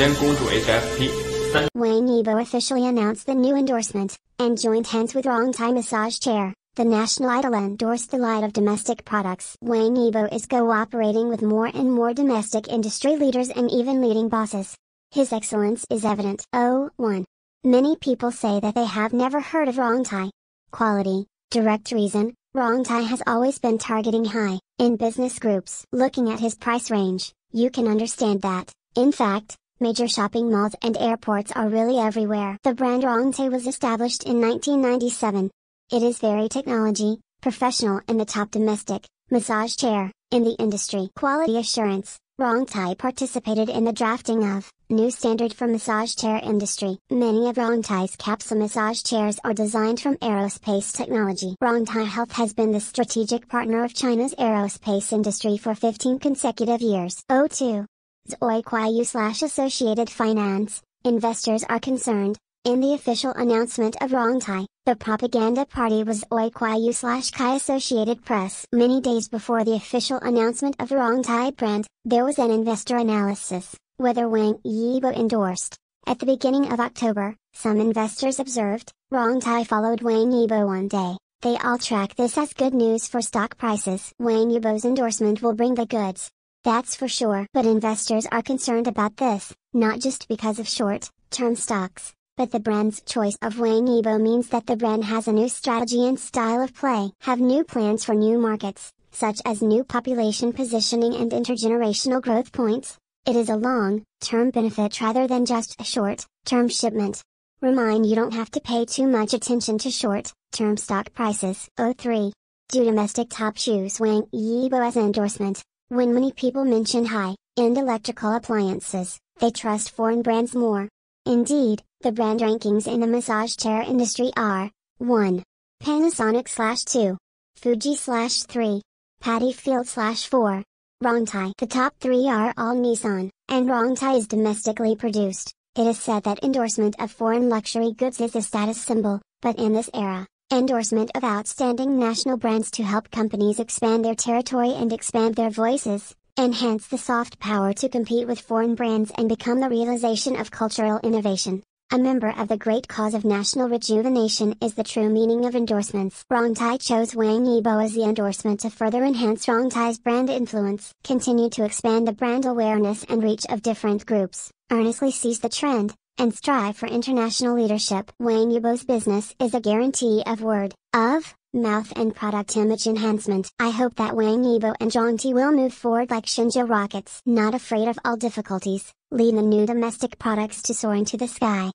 间公主 HSP。Wang Yibo officially announced the new endorsement, and joined hands with Wrong Tai Massage Chair. The national idol endorsed the light of domestic products. Wang Yibo is cooperating with more and more domestic industry leaders and even leading bosses. His excellence is evident. Oh, 01. Many people say that they have never heard of Wrong Tai. Quality, direct reason, Wrong Tai has always been targeting high, in business groups. Looking at his price range, you can understand that, in fact, Major shopping malls and airports are really everywhere. The brand Rongte was established in 1997. It is very technology, professional and the top domestic, massage chair, in the industry. Quality assurance, Rongtai participated in the drafting of new standard for massage chair industry. Many of Rongtai's capsule massage chairs are designed from aerospace technology. Rongtai Health has been the strategic partner of China's aerospace industry for 15 consecutive years. O2 ZOIQIU slash Associated Finance, investors are concerned. In the official announcement of Rongtai, the propaganda party was Oikwayu slash Kai Associated Press. Many days before the official announcement of Rongtai brand, there was an investor analysis, whether Wang Yibo endorsed. At the beginning of October, some investors observed, Rongtai followed Wang Yibo one day. They all track this as good news for stock prices. Wang Yibo's endorsement will bring the goods, that's for sure. But investors are concerned about this, not just because of short term stocks, but the brand's choice of Wang Yibo means that the brand has a new strategy and style of play, have new plans for new markets, such as new population positioning and intergenerational growth points. It is a long term benefit rather than just a short term shipment. Remind you don't have to pay too much attention to short term stock prices. 03. Do domestic top shoes Wang as endorsement. When many people mention high-end electrical appliances, they trust foreign brands more. Indeed, the brand rankings in the massage chair industry are 1. Panasonic slash 2. Fuji slash 3. Patty Field slash 4. Rongtai. The top three are all Nissan, and Rongtai is domestically produced. It is said that endorsement of foreign luxury goods is a status symbol, but in this era, Endorsement of outstanding national brands to help companies expand their territory and expand their voices, enhance the soft power to compete with foreign brands and become the realization of cultural innovation. A member of the great cause of national rejuvenation is the true meaning of endorsements. Rongtai chose Wang Yibo as the endorsement to further enhance Rongtai's brand influence, continue to expand the brand awareness and reach of different groups, earnestly seize the trend, and strive for international leadership. Wayne Yabo's business is a guarantee of word, of, mouth and product image enhancement. I hope that Wayne Yabo and Zhang T will move forward like Shinjo rockets. Not afraid of all difficulties, lead the new domestic products to soar into the sky.